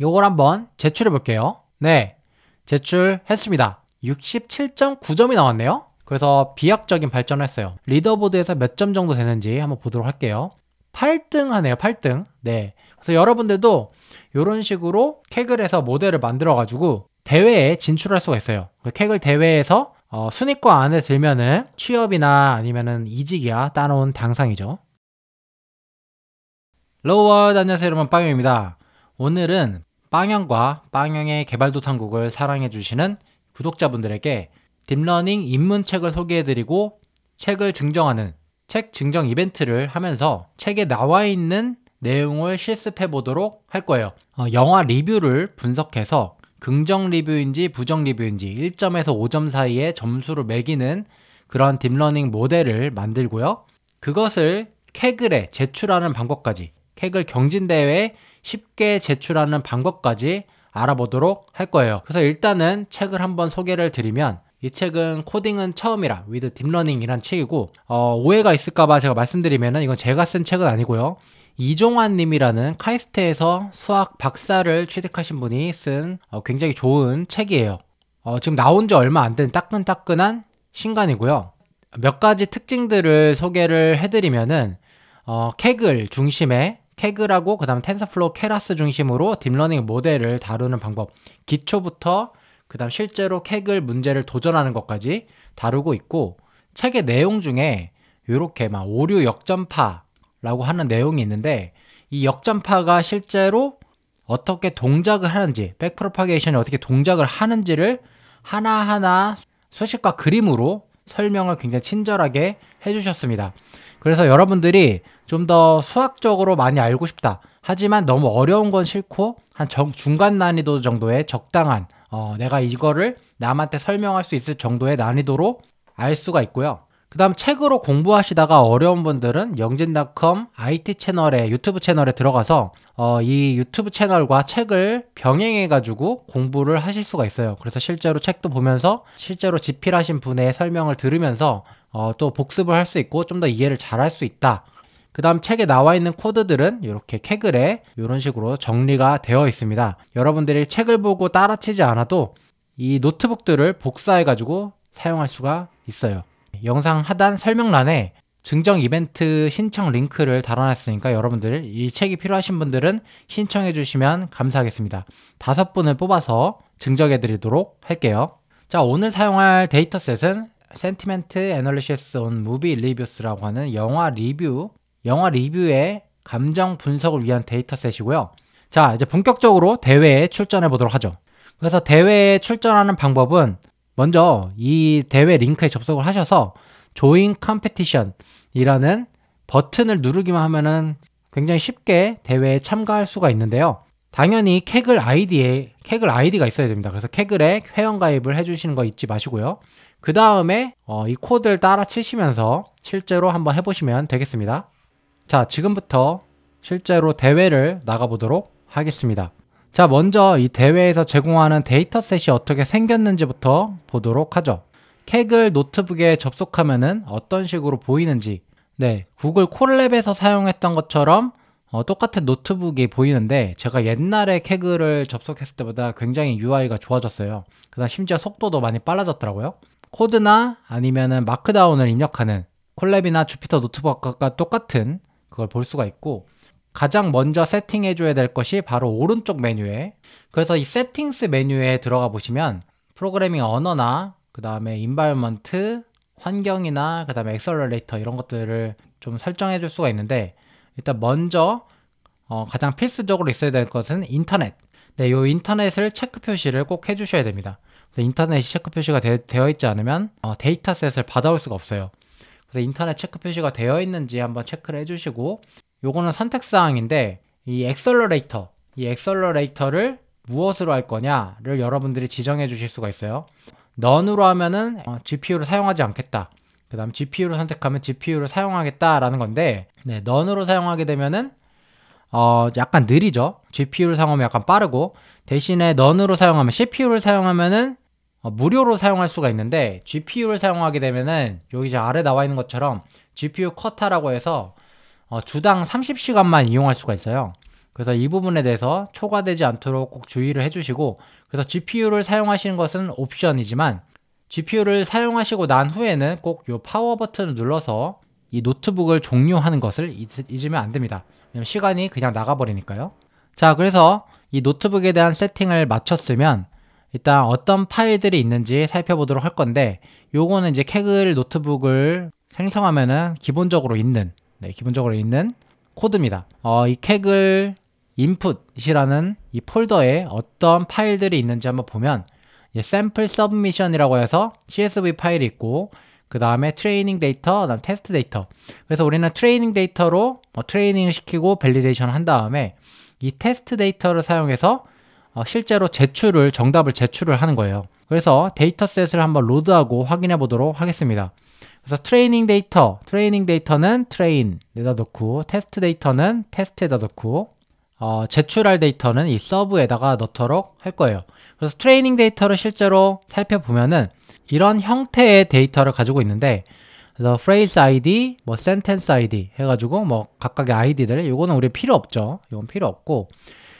요걸 한번 제출해 볼게요. 네, 제출했습니다. 67.9점이 나왔네요. 그래서 비약적인 발전을 했어요. 리더보드에서 몇 점 정도 되는지 한번 보도록 할게요. 8등 하네요, 8등. 네. 그래서 여러분들도 이런 식으로 캑글에서 모델을 만들어가지고 대회에 진출할 수가 있어요. 캑글 대회에서 어, 순위권 안에 들면은 취업이나 아니면은 이직이야 따놓은 당상이죠. 로월 안녕하세요 여러분 빵입니다. 오늘은 빵형과빵형의 개발도상국을 사랑해주시는 구독자분들에게 딥러닝 입문책을 소개해드리고 책을 증정하는 책 증정 이벤트를 하면서 책에 나와 있는 내용을 실습해 보도록 할 거예요. 어, 영화 리뷰를 분석해서 긍정 리뷰인지 부정 리뷰인지 1점에서 5점 사이에 점수를 매기는 그런 딥러닝 모델을 만들고요. 그것을 케글에 제출하는 방법까지 팩을 경진대회에 쉽게 제출하는 방법까지 알아보도록 할 거예요. 그래서 일단은 책을 한번 소개를 드리면 이 책은 코딩은 처음이라 위드 딥러닝이란 책이고 어, 오해가 있을까봐 제가 말씀드리면은 이건 제가 쓴 책은 아니고요. 이종환 님이라는 카이스트에서 수학 박사를 취득하신 분이 쓴 어, 굉장히 좋은 책이에요. 어, 지금 나온 지 얼마 안 된 따끈따끈한 신간이고요. 몇 가지 특징들을 소개를 해드리면은 어, 케글 중심의 케그라고 그다음 텐서플로우 케라스 중심으로 딥러닝 모델을 다루는 방법 기초부터 그다음 실제로 케글 문제를 도전하는 것까지 다루고 있고 책의 내용 중에 이렇게 막 오류 역전파라고 하는 내용이 있는데 이 역전파가 실제로 어떻게 동작을 하는지 백프로파게이션이 어떻게 동작을 하는지를 하나하나 수식과 그림으로 설명을 굉장히 친절하게 해주셨습니다. 그래서 여러분들이 좀 더 수학적으로 많이 알고 싶다. 하지만 너무 어려운 건 싫고 한 정, 중간 난이도 정도의 적당한 어, 내가 이거를 남한테 설명할 수 있을 정도의 난이도로 알 수가 있고요. 그 다음 책으로 공부하시다가 어려운 분들은 영진닷컴 IT 채널에 유튜브 채널에 들어가서 어, 이 유튜브 채널과 책을 병행해가지고 공부를 하실 수가 있어요. 그래서 실제로 책도 보면서 실제로 집필하신 분의 설명을 들으면서 어, 또 복습을 할 수 있고 좀 더 이해를 잘 할 수 있다. 그 다음 책에 나와 있는 코드들은 이렇게 캐글에 이런 식으로 정리가 되어 있습니다. 여러분들이 책을 보고 따라치지 않아도 이 노트북들을 복사해가지고 사용할 수가 있어요. 영상 하단 설명란에 증정 이벤트 신청 링크를 달아놨으니까 여러분들 이 책이 필요하신 분들은 신청해 주시면 감사하겠습니다. 다섯 분을 뽑아서 증정해 드리도록 할게요. 자, 오늘 사용할 데이터셋은 센티멘트 애널리시스 온 무비 리뷰스라고 하는 영화 리뷰, 영화 리뷰의 감정 분석을 위한 데이터셋이고요. 자, 이제 본격적으로 대회에 출전해 보도록 하죠. 그래서 대회에 출전하는 방법은 먼저 이 대회 링크에 접속을 하셔서 조인 컴페티션이라는 버튼을 누르기만 하면은 굉장히 쉽게 대회에 참가할 수가 있는데요. 당연히 캐글 아이디에 캐글 아이디가 있어야 됩니다. 그래서 캐글에 회원 가입을 해주시는 거 잊지 마시고요. 그 다음에 어, 이 코드를 따라 치시면서 실제로 한번 해보시면 되겠습니다. 자, 지금부터 실제로 대회를 나가보도록 하겠습니다. 자, 먼저 이 대회에서 제공하는 데이터셋이 어떻게 생겼는지부터 보도록 하죠. 캡글 노트북에 접속하면은 어떤 식으로 보이는지 네, 구글 콜랩에서 사용했던 것처럼 어, 똑같은 노트북이 보이는데 제가 옛날에 캐글을 접속했을 때보다 굉장히 UI가 좋아졌어요. 그다음 심지어 속도도 많이 빨라졌더라고요. 코드나 아니면은 마크다운을 입력하는 콜랩이나 주피터 노트북과 똑같은 그걸 볼 수가 있고 가장 먼저 세팅해 줘야 될 것이 바로 오른쪽 메뉴에 그래서 이 세팅스 메뉴에 들어가 보시면 프로그래밍 언어나 그 다음에 인바이먼트 환경이나 그 다음에 엑셀러레이터 이런 것들을 좀 설정해 줄 수가 있는데 일단 먼저 어, 가장 필수적으로 있어야 될 것은 인터넷 네, 이 인터넷을 체크 표시를 꼭 해주셔야 됩니다 인터넷 이 체크 표시가 되, 어 있지 않으면 어, 데이터셋을 받아올 수가 없어요. 그래서 인터넷 체크 표시가 되어 있는지 한번 체크를 해주시고 요거는 선택사항인데 이 엑셀러레이터 이 엑셀러레이터를 무엇으로 할 거냐를 여러분들이 지정해 주실 수가 있어요. 넌으로 하면은 어, GPU를 사용하지 않겠다. 그 다음 GPU를 선택하면 GPU를 사용하겠다라는 건데 네, 넌으로 사용하게 되면은 어, 약간 느리죠. GPU를 사용하면 약간 빠르고 대신에 넌으로 사용하면 CPU를 사용하면은 어, 무료로 사용할 수가 있는데 GPU를 사용하게 되면은 여기 이제 아래 나와 있는 것처럼 GPU 쿼타라고 해서 어, 주당 30시간만 이용할 수가 있어요. 그래서 이 부분에 대해서 초과되지 않도록 꼭 주의를 해주시고 그래서 GPU를 사용하시는 것은 옵션이지만 GPU를 사용하시고 난 후에는 꼭이 파워 버튼을 눌러서 이 노트북을 종료하는 것을 잊으면 안 됩니다. 왜냐면 시간이 그냥 나가버리니까요. 자, 그래서 이 노트북에 대한 세팅을 마쳤으면 일단 어떤 파일들이 있는지 살펴보도록 할 건데 요거는 이제 캐글 노트북을 생성하면은 기본적으로 있는 네, 기본적으로 있는 코드입니다. 어, 이 캐글 input이라는 이 폴더에 어떤 파일들이 있는지 한번 보면 이제 샘플 서브미션이라고 해서 CSV 파일이 있고 그 다음에 트레이닝 데이터, 그다음 테스트 데이터. 그래서 우리는 트레이닝 데이터로 어, 트레이닝을 시키고 밸리데이션 을한 다음에 이 테스트 데이터를 사용해서 어, 실제로 제출을 정답을 제출을 하는 거예요. 그래서 데이터셋을 한번 로드하고 확인해 보도록 하겠습니다. 그래서 트레이닝 데이터, 트레이닝 데이터는 트레인에다 넣고 테스트 데이터는 테스트에다 넣고 어, 제출할 데이터는 이 서브에다가 넣도록 할 거예요. 그래서 트레이닝 데이터를 실제로 살펴보면은 이런 형태의 데이터를 가지고 있는데 그래서 phrase id, 뭐 sentence id 해가지고 뭐 각각의 id들 이거는 우리 필요 없죠. 이건 필요 없고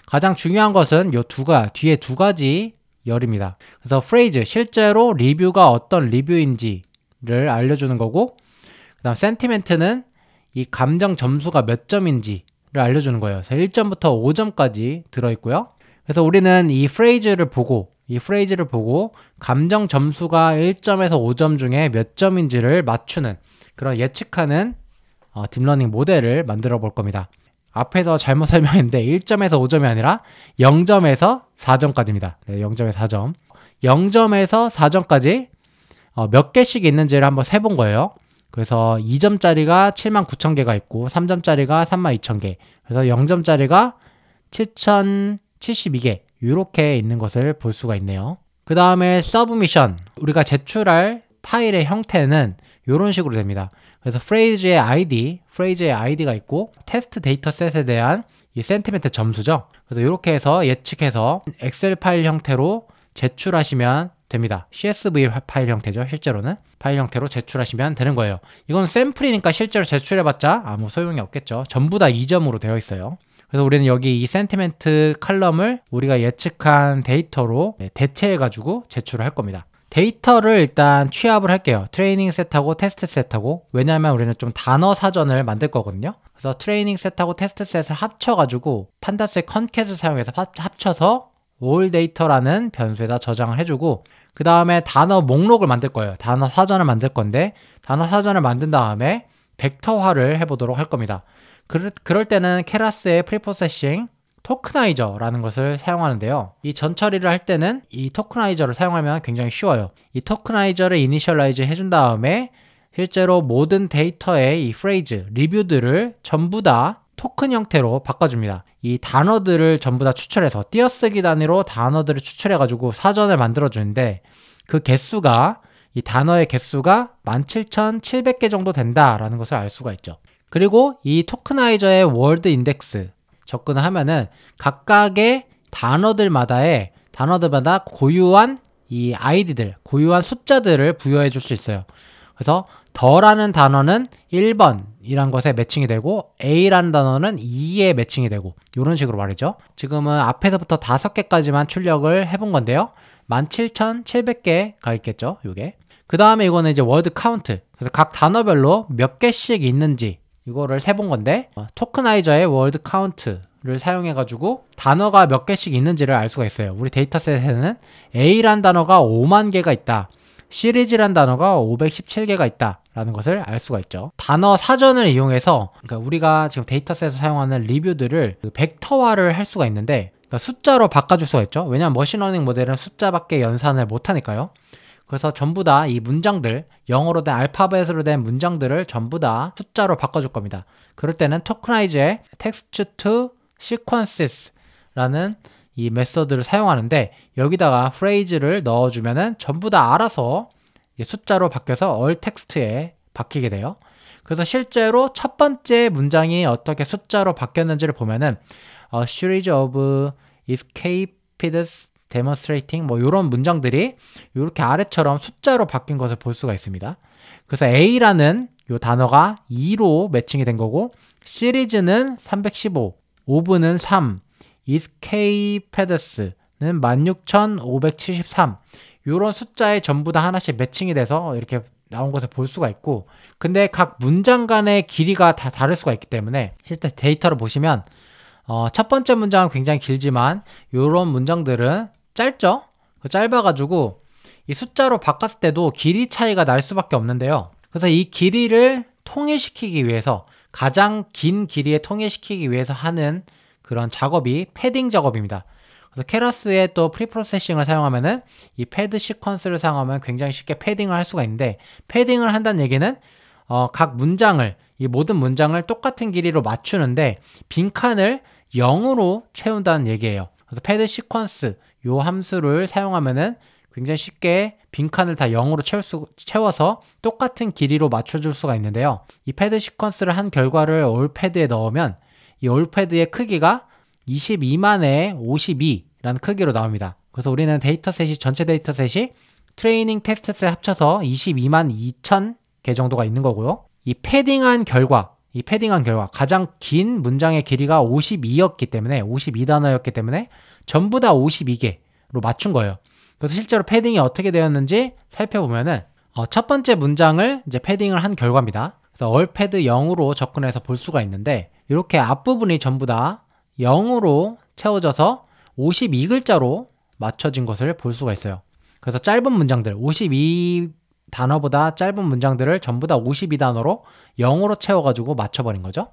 가장 중요한 것은 요 두가 뒤에 두 가지 열입니다. 그래서 phrase 실제로 리뷰가 어떤 리뷰인지를 알려주는 거고 그다음 sentiment는 이 감정 점수가 몇 점인지를 알려주는 거예요. 그래서 1점부터 5점까지 들어있고요. 그래서 우리는 이 phrase를 보고 이 프레이즈를 보고 감정 점수가 1점에서 5점 중에 몇 점인지를 맞추는 그런 예측하는 어, 딥러닝 모델을 만들어 볼 겁니다. 앞에서 잘못 설명했는데 1점에서 5점이 아니라 0점에서 4점까지입니다. 네, 0점에서 4점. 0점에서 4점까지 어, 몇 개씩 있는지를 한번 세본 거예요. 그래서 2점짜리가 7만 9천 개가 있고 3점짜리가 3만 2천 개. 그래서 0점짜리가 7,072개. 이렇게 있는 것을 볼 수가 있네요. 그 다음에 서브미션 우리가 제출할 파일의 형태는 이런 식으로 됩니다. 그래서 프레이즈의 ID, 프레이즈의 ID가 있고 테스트 데이터셋에 대한 이 센티멘트 점수죠. 그래서 이렇게 해서 예측해서 엑셀 파일 형태로 제출하시면 됩니다. CSV 파일 형태죠. 실제로는 파일 형태로 제출하시면 되는 거예요. 이건 샘플이니까 실제로 제출해봤자 아무 소용이 없겠죠. 전부 다 2점으로 되어 있어요. 그래서 우리는 여기 이 센티멘트 칼럼을 우리가 예측한 데이터로 네, 대체해가지고 제출을 할 겁니다. 데이터를 일단 취합을 할게요. 트레이닝 셋하고 테스트 셋하고 왜냐하면 우리는 좀 단어 사전을 만들 거거든요. 그래서 트레이닝 셋하고 테스트 셋을 합쳐가지고 판다스의 컨캣을 사용해서 합쳐서 올 데이터라는 변수에다 저장을 해주고 그 다음에 단어 목록을 만들 거예요. 단어 사전을 만들 건데 단어 사전을 만든 다음에 벡터화를 해보도록 할 겁니다. 그럴, 그럴 때는 케라스의 프리포세싱 토크나이저라는 것을 사용하는데요. 이 전처리를 할 때는 이 토크나이저를 사용하면 굉장히 쉬워요. 이 토크나이저를 이니셜라이즈 해준 다음에 실제로 모든 데이터의 이 프레이즈, 리뷰들을 전부 다 토큰 형태로 바꿔줍니다. 이 단어들을 전부 다 추출해서 띄어쓰기 단위로 단어들을 추출해가지고 사전을 만들어주는데 그 개수가 이 단어의 개수가 17,700개 정도 된다라는 것을 알 수가 있죠. 그리고 이 토크나이저의 월드 인덱스 접근을 하면은 각각의 단어들마다의 단어들마다 고유한 이 아이디들, 고유한 숫자들을 부여해 줄 수 있어요. 그래서 더라는 단어는 1번이란 것에 매칭이 되고 A라는 단어는 2에 매칭이 되고 이런 식으로 말이죠. 지금은 앞에서부터 다섯 개까지만 출력을 해 본 건데요. 17,700개가 있겠죠. 요게. 그 다음에 이거는 이제 월드 카운트. 그래서 각 단어별로 몇 개씩 있는지 이거를 세본 건데 어, 토크나이저의 월드 카운트를 사용해 가지고 단어가 몇 개씩 있는지를 알 수가 있어요 우리 데이터셋에는 A란 단어가 5만 개가 있다 시리즈란 단어가 517개가 있다 라는 것을 알 수가 있죠 단어 사전을 이용해서 그러니까 우리가 지금 데이터셋에서 사용하는 리뷰들을 그 벡터화를 할 수가 있는데 그러니까 숫자로 바꿔줄 수가 있죠 왜냐하면 머신러닝 모델은 숫자밖에 연산을 못하니까요 그래서 전부 다 이 문장들 영어로 된 알파벳으로 된 문장들을 전부 다 숫자로 바꿔줄 겁니다. 그럴 때는 토크나이즈의 text to 텍스트 투 시퀀시스라는 이 메서드를 사용하는데 여기다가 p h r a s e 를 넣어주면은 전부 다 알아서 숫자로 바뀌어서 얼 텍스트에 바뀌게 돼요. 그래서 실제로 첫 번째 문장이 어떻게 숫자로 바뀌었는지를 보면은 A series of escaped demonstrating 뭐 이런 문장들이 이렇게 아래처럼 숫자로 바뀐 것을 볼 수가 있습니다. 그래서 A라는 이 단어가 2로 매칭이 된 거고 시리즈는 315, 오브는 3, 이스케이패드스는 16,573 이런 숫자에 전부 다 하나씩 매칭이 돼서 이렇게 나온 것을 볼 수가 있고 근데 각 문장 간의 길이가 다 다를 수가 있기 때문에 실제 데이터를 보시면 어, 첫 번째 문장은 굉장히 길지만 이런 문장들은 짧죠? 그 짧아가지고 이 숫자로 바꿨을 때도 길이 차이가 날 수밖에 없는데요. 그래서 이 길이를 통일시키기 위해서 가장 긴 길이에 통일시키기 위해서 하는 그런 작업이 패딩 작업입니다. 그래서 케라스의 또 프리프로세싱을 사용하면은 이 패드 시퀀스를 사용하면 굉장히 쉽게 패딩을 할 수가 있는데 패딩을 한다는 얘기는 어, 각 문장을 이 모든 문장을 똑같은 길이로 맞추는데 빈칸을 0으로 채운다는 얘기예요. 그래서 패드 시퀀스 요 함수를 사용하면은 굉장히 쉽게 빈칸을 다 0으로 채울 수, 채워서 똑같은 길이로 맞춰줄 수가 있는데요. 이 패드 시퀀스를 한 결과를 올 패드에 넣으면 이 올 패드의 크기가 22만에 52라는 크기로 나옵니다. 그래서 우리는 데이터셋이 전체 데이터셋이 트레이닝 테스트셋 합쳐서 22만 2천 개 정도가 있는 거고요. 이 패딩한 결과 이 패딩한 결과 가장 긴 문장의 길이가 52였기 때문에 52단어였기 때문에 전부 다 52개로 맞춘 거예요. 그래서 실제로 패딩이 어떻게 되었는지 살펴보면은 어, 첫 번째 문장을 이제 패딩을 한 결과입니다. 그래서 얼패드 0으로 접근해서 볼 수가 있는데 이렇게 앞부분이 전부 다 0으로 채워져서 52글자로 맞춰진 것을 볼 수가 있어요. 그래서 짧은 문장들 52 단어보다 짧은 문장들을 전부 다 52단어로 0으로 채워가지고 맞춰버린 거죠.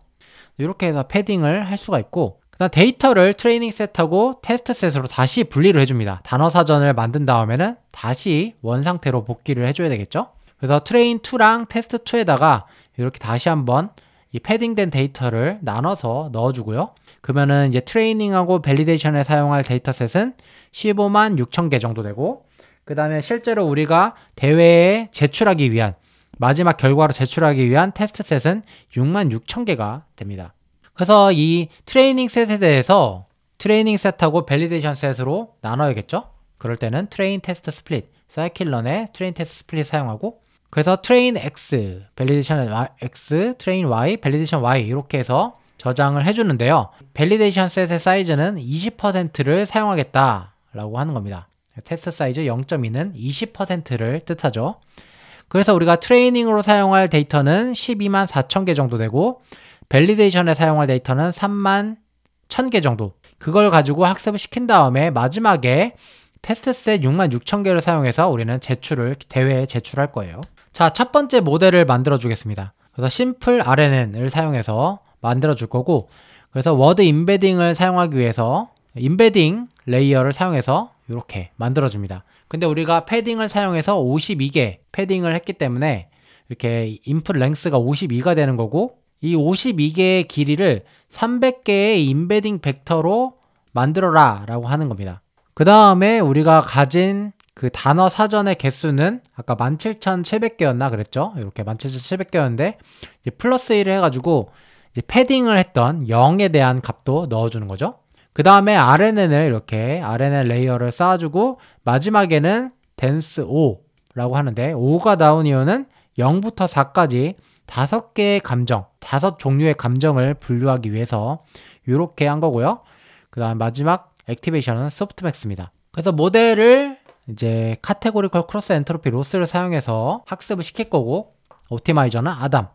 이렇게 해서 패딩을 할 수가 있고 그다음 데이터를 트레이닝 셋하고 테스트 셋으로 다시 분리를 해줍니다. 단어 사전을 만든 다음에는 다시 원 상태로 복귀를 해줘야 되겠죠. 그래서 트레인 2랑 테스트 2에다가 이렇게 다시 한번 이 패딩된 데이터를 나눠서 넣어주고요. 그러면은 이제 트레이닝하고 밸리데이션에 사용할 데이터셋은 156,000개 정도 되고 그 다음에 실제로 우리가 대회에 제출하기 위한 마지막 결과로 제출하기 위한 테스트 셋은 6 6 0 0 0 개가 됩니다. 그래서 이 트레이닝 셋에 대해서 트레이닝 셋하고 밸리데이션 셋으로 나눠야겠죠? 그럴 때는 트레인 테스트 스플릿, 사이킬런의 트레인 테스트 스플릿 사용하고 그래서 트레인 X, 밸리데이션 X, 트레인 Y, 밸리데이션 Y 이렇게 해서 저장을 해주는데요. 밸리데이션 셋의 사이즈는 20%를 사용하겠다라고 하는 겁니다. 테스트 사이즈 0.2는 20%를 뜻하죠. 그래서 우리가 트레이닝으로 사용할 데이터는 12만 4천 개 정도 되고 밸리데이션에 사용할 데이터는 3만 1천 개 정도 그걸 가지고 학습을 시킨 다음에 마지막에 테스트셋 6만 6천 개를 사용해서 우리는 제출을 대회에 제출할 거예요. 자, 첫 번째 모델을 만들어 주겠습니다. 그래서 심플 RNN을 사용해서 만들어 줄 거고 그래서 워드 인베딩을 사용하기 위해서 인베딩 레이어를 사용해서 이렇게 만들어줍니다. 근데 우리가 패딩을 사용해서 52개 패딩을 했기 때문에 이렇게 인풋 랭스가 52가 되는 거고 이 52개의 길이를 300개의 인베딩 벡터로 만들어라 라고 하는 겁니다. 그 다음에 우리가 가진 그 단어 사전의 개수는 아까 17,700개였나 그랬죠? 이렇게 17,700개였는데 플러스 1을 해가지고 패딩을 했던 0에 대한 값도 넣어주는 거죠. 그 다음에 RNN을 이렇게 RNN 레이어를 쌓아주고 마지막에는 댄스 5라고 하는데 5가 나온 이유는 0부터 4까지 다섯 개의 감정, 다섯 종류의 감정을 분류하기 위해서 이렇게 한 거고요. 그 다음 마지막 액티베이션은 소프트맥스입니다. 그래서 모델을 이제 카테고리컬 크로스 엔트로피 로스를 사용해서 학습을 시킬 거고 옵티마이저는 아담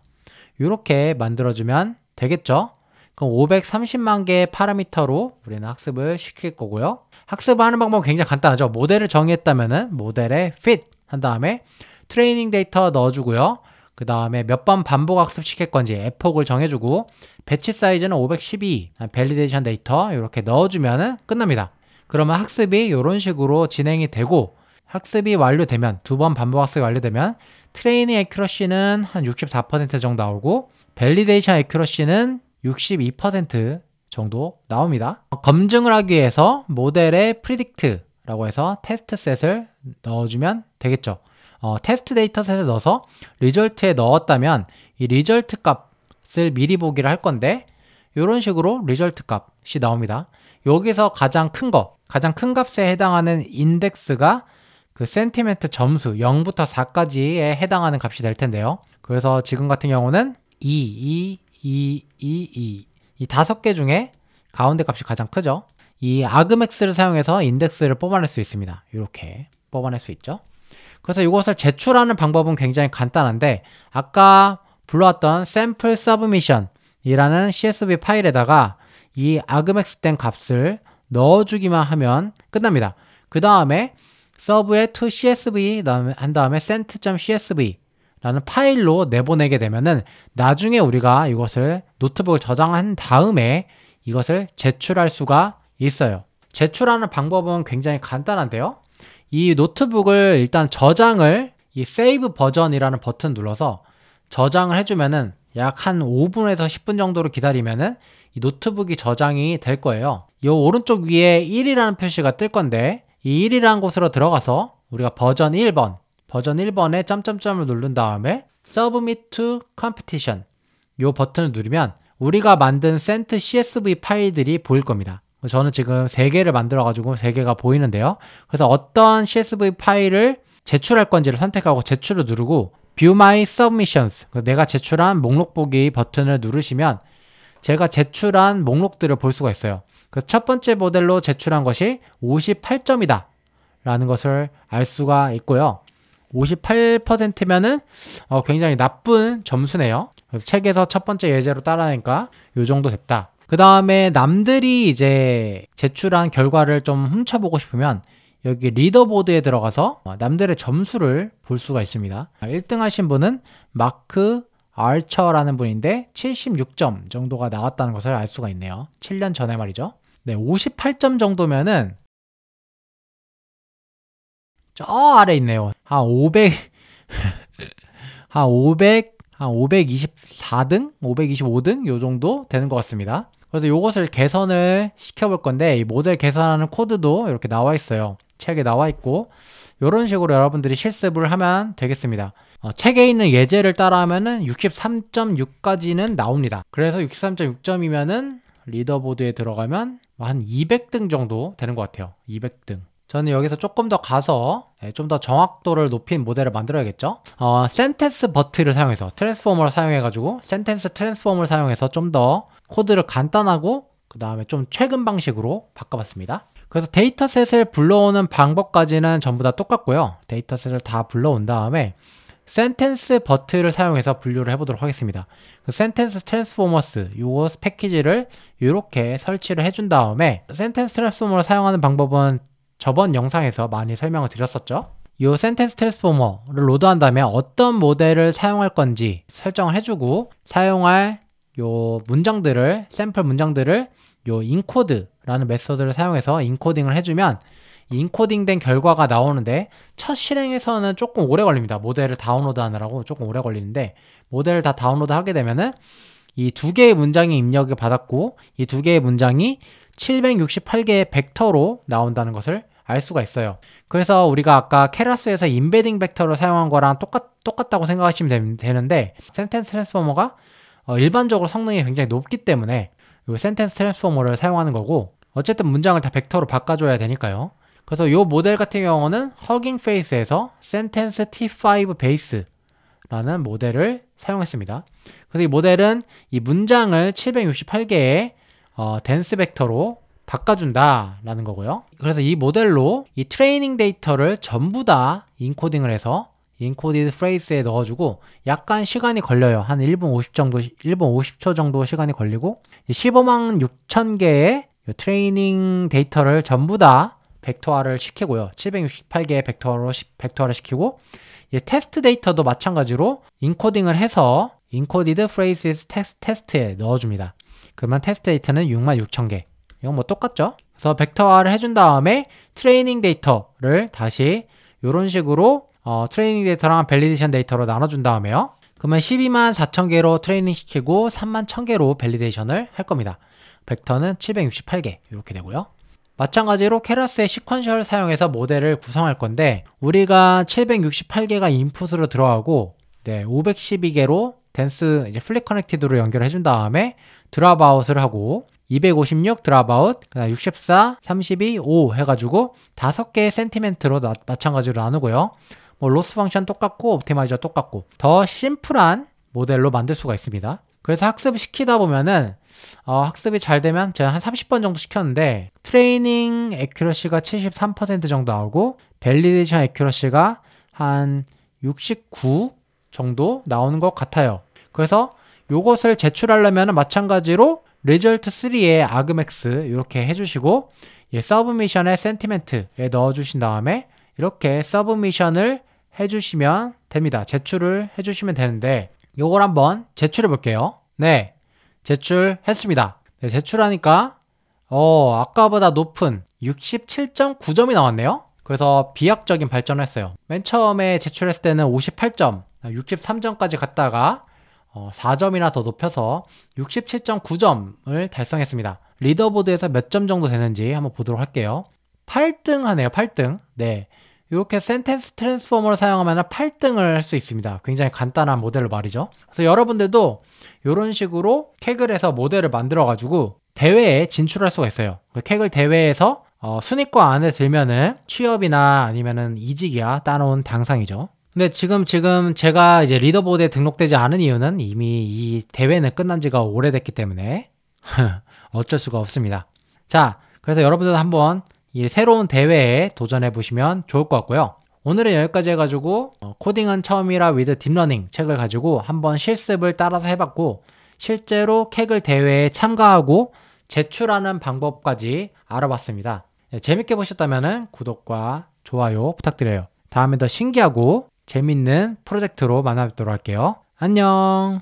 이렇게 만들어주면 되겠죠. 그럼 530만 개의 파라미터로 우리는 학습을 시킬 거고요. 학습 하는 방법은 굉장히 간단하죠. 모델을 정의했다면 모델에 fit 한 다음에 트레이닝 데이터 넣어주고요. 그 다음에 몇 번 반복 학습시킬 건지 에폭을 정해주고 배치 사이즈는 512, 밸리데이션 데이터 이렇게 넣어주면 끝납니다. 그러면 학습이 이런 식으로 진행이 되고 학습이 완료되면 두 번 반복 학습이 완료되면 트레이닝 에큐러시는 한 64% 정도 나오고 밸리데이션 에큐러시는 62% 정도 나옵니다. 검증을 하기 위해서 모델의 predict라고 해서 테스트 셋을 넣어주면 되겠죠. 어, 테스트 데이터셋을 넣어서 리절트에 넣었다면 이 리절트 값을 미리 보기를 할 건데 이런 식으로 리절트 값이 나옵니다. 여기서 가장 큰 거, 가장 큰 값에 해당하는 인덱스가 그 센티멘트 점수 0부터 4까지에 해당하는 값이 될 텐데요. 그래서 지금 같은 경우는 2, 2, 2, 2, 2. 이 다섯 개 중에 가운데 값이 가장 크죠. 이 a r 아그맥스를 사용해서 인덱스를 뽑아낼 수 있습니다. 이렇게 뽑아낼 수 있죠. 그래서 이것을 제출하는 방법은 굉장히 간단한데 아까 불러왔던 sample submission 이라는 csv 파일에다가 이 a r 아그맥스 된 값을 넣어주기만 하면 끝납니다. 그 다음에 서브에 to csv 한 다음에 sent.csv 라는 파일로 내보내게 되면은 나중에 우리가 이것을 노트북을 저장한 다음에 이것을 제출할 수가 있어요. 제출하는 방법은 굉장히 간단한데요. 이 노트북을 일단 저장을 이 세이브 버전이라는 버튼 눌러서 저장을 해주면은 약 한 5분에서 10분 정도로 기다리면은 이 노트북이 저장이 될 거예요. 이 오른쪽 위에 1이라는 표시가 뜰 건데 이 1이라는 곳으로 들어가서 우리가 버전 1번 버전 1번에 점점점을 누른 다음에 Submit to Competition 이 버튼을 누르면 우리가 만든 센트 CSV 파일들이 보일 겁니다. 저는 지금 3개를 만들어가지고 3개가 보이는데요. 그래서 어떤 CSV 파일을 제출할 건지를 선택하고 제출을 누르고 View My Submissions 내가 제출한 목록 보기 버튼을 누르시면 제가 제출한 목록들을 볼 수가 있어요. 그래서 첫 번째 모델로 제출한 것이 58점이다 라는 것을 알 수가 있고요. 58%면은 어, 굉장히 나쁜 점수네요. 그래서 책에서 첫 번째 예제로 따라하니까 이 정도 됐다. 그 다음에 남들이 이제 제출한 결과를 좀 훔쳐보고 싶으면 여기 리더보드에 들어가서 남들의 점수를 볼 수가 있습니다. 1등 하신 분은 마크 알처라는 분인데 76점 정도가 나왔다는 것을 알 수가 있네요. 7년 전에 말이죠. 네, 58점 정도면은 저 아래 있네요. 한 500, 한 500, 한 524등? 525등? 요 정도 되는 것 같습니다. 그래서 요것을 개선을 시켜볼 건데 이 모델 개선하는 코드도 이렇게 나와 있어요. 책에 나와 있고 요런 식으로 여러분들이 실습을 하면 되겠습니다. 어, 책에 있는 예제를 따라하면은 63.6까지는 나옵니다. 그래서 63.6점이면은 리더보드에 들어가면 한 200등 정도 되는 것 같아요. 200등. 저는 여기서 조금 더 가서 예, 좀더 정확도를 높인 모델을 만들어야겠죠 어, 센텐스 버트를 사용해서 트랜스포머를 사용해가지고 센텐스 트랜스포머를 사용해서 좀 더 코드를 간단하고 그 다음에 좀 최근 방식으로 바꿔봤습니다 그래서 데이터셋을 불러오는 방법까지는 전부 다 똑같고요 데이터셋을 다 불러온 다음에 센텐스 버트를 사용해서 분류를 해보도록 하겠습니다. 그 센텐스 트랜스포머스 요거 패키지를 이렇게 설치를 해준 다음에 센텐스 트랜스포머를 사용하는 방법은 저번 영상에서 많이 설명을 드렸었죠. 이 센텐스 트랜스포머를 로드한 다음에 어떤 모델을 사용할 건지 설정을 해주고 사용할 요 문장들을 샘플 문장들을 요 인코드라는 메소드를 사용해서 인코딩을 해주면 인코딩된 결과가 나오는데 첫 실행에서는 조금 오래 걸립니다. 모델을 다운로드 하느라고 조금 오래 걸리는데 모델을 다 다운로드 하게 되면은 이 두 개의 문장이 입력을 받았고 이 두 개의 문장이 768개의 벡터로 나온다는 것을 알 수가 있어요. 그래서 우리가 아까 케라스에서 인베딩 벡터를 사용한 거랑 똑같, 똑같다고 생각하시면 되는데 센텐스 트랜스포머가 어, 일반적으로 성능이 굉장히 높기 때문에 이 센텐스 트랜스포머를 사용하는 거고 어쨌든 문장을 다 벡터로 바꿔줘야 되니까요. 그래서 이 모델 같은 경우는 허깅 페이스에서 센텐스 T5 베이스라는 모델을 사용했습니다. 그래서 이 모델은 이 문장을 768개의 어, 댄스 벡터로 바꿔준다라는 거고요. 그래서 이 모델로 이 트레이닝 데이터를 전부 다 인코딩을 해서 인코디드 프레이스에 넣어주고 약간 시간이 걸려요. 한 1분 50 정도, 1분 50초 정도 시간이 걸리고 15만 6천 개의 트레이닝 데이터를 전부 다 벡터화를 시키고요. 768개의 벡터로 벡터화를 시키고 테스트 데이터도 마찬가지로 인코딩을 해서 인코디드 프레이스 테스트에 넣어줍니다. 그러면 테스트 데이터는 6 6 0 0 0 개, 이건 뭐 똑같죠? 그래서 벡터화를 해준 다음에 트레이닝 데이터를 다시 이런 식으로 어, 트레이닝 데이터랑 밸리데이션 데이터로 나눠준 다음에요. 그러면 12만 4천 개로 트레이닝 시키고 3만 1천 개로 밸리데이션을 할 겁니다. 벡터는 768개 이렇게 되고요. 마찬가지로 케라스의 시퀀셜을 사용해서 모델을 구성할 건데 우리가 768개가 인풋으로 들어가고 네, 512개로 댄스 이제 플립 커넥티드로 연결해 준 다음에 드랍아웃을 하고 256 드랍아웃, 64, 32, 5 해가지고 다섯 개의 센티멘트로 나, 마찬가지로 나누고요. 뭐 로스 펑션 똑같고 옵티마이저 똑같고 더 심플한 모델로 만들 수가 있습니다. 그래서 학습 시키다 보면은 어, 학습이 잘 되면 제가 한 30번 정도 시켰는데 트레이닝 에큐러시가 73% 정도 나오고 밸리데이션 에큐러시가 한 69 정도 나오는 것 같아요. 그래서 이것을 제출하려면 마찬가지로 리절트 3에 아그맥스 이렇게 해주시고 예, 서브미션에 센티멘트에 넣어주신 다음에 이렇게 서브미션을 해주시면 됩니다. 제출을 해주시면 되는데 이걸 한번 제출해 볼게요. 네, 제출했습니다. 네, 제출하니까 어, 아까보다 높은 67.9점이 나왔네요. 그래서 비약적인 발전을 했어요. 맨 처음에 제출했을 때는 58점, 63점까지 갔다가 4점이나 어, 더 높여서 67.9점을 달성했습니다. 리더보드에서 몇 점 정도 되는지 한번 보도록 할게요. 8등 하네요. 8등. 네. 이렇게 센텐스 트랜스포머를 사용하면 8등을 할 수 있습니다. 굉장히 간단한 모델로 말이죠. 그래서 여러분들도 이런 식으로 캐글에서 모델을 만들어가지고 대회에 진출할 수가 있어요. 캐글 그 대회에서 어, 순위권 안에 들면은 취업이나 아니면은 이직이야 따놓은 당상이죠. 근데 지금 지금 제가 이제 리더보드에 등록되지 않은 이유는 이미 이 대회는 끝난 지가 오래됐기 때문에 어쩔 수가 없습니다. 자, 그래서 여러분들도 한번 이 새로운 대회에 도전해 보시면 좋을 것 같고요. 오늘은 여기까지 해가지고 어, 코딩은 처음이라 위드 딥러닝 책을 가지고 한번 실습을 따라서 해봤고 실제로 캐글 대회에 참가하고 제출하는 방법까지 알아봤습니다. 예, 재밌게 보셨다면 구독과 좋아요 부탁드려요. 다음에 더 신기하고 재밌는 프로젝트로 만나뵙도록 할게요. 안녕!